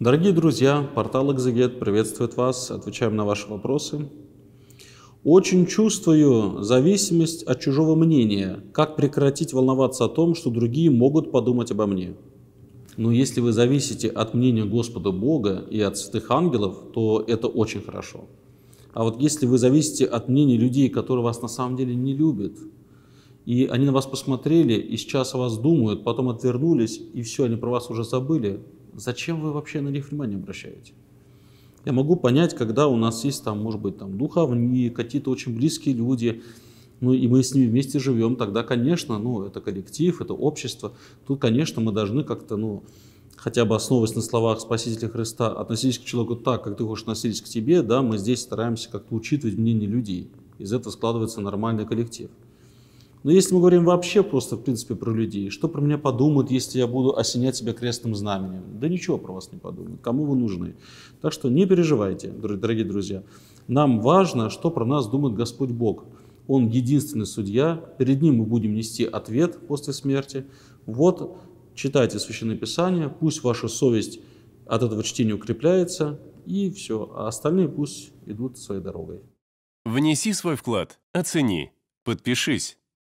Дорогие друзья, портал «Экзегет» приветствует вас, отвечаем на ваши вопросы. Очень чувствую зависимость от чужого мнения. Как прекратить волноваться о том, что другие могут подумать обо мне? Но если вы зависите от мнения Господа Бога и от святых ангелов, то это очень хорошо. А вот если вы зависите от мнения людей, которые вас на самом деле не любят, и они на вас посмотрели, и сейчас о вас думают, потом отвернулись, и все, они про вас уже забыли, зачем вы вообще на них внимание обращаете? Я могу понять, когда у нас есть там, может быть, там духовные, какие-то очень близкие люди, ну и мы с ними вместе живем, тогда, конечно, ну это коллектив, это общество. Тут, конечно, мы должны как-то, ну, хотя бы основываясь на словах Спасителя Христа, относись к человеку так, как ты хочешь относиться к тебе, да, мы здесь стараемся как-то учитывать мнение людей. Из этого складывается нормальный коллектив. Но если мы говорим вообще просто, в принципе, про людей, что про меня подумают, если я буду осенять себя крестным знаменем? Да ничего про вас не подумают, кому вы нужны. Так что не переживайте, дорогие друзья. Нам важно, что про нас думает Господь Бог. Он единственный судья, перед Ним мы будем нести ответ после смерти. Вот, читайте Священное Писание, пусть ваша совесть от этого чтения укрепляется, и все, а остальные пусть идут своей дорогой. Внеси свой вклад, оцени, подпишись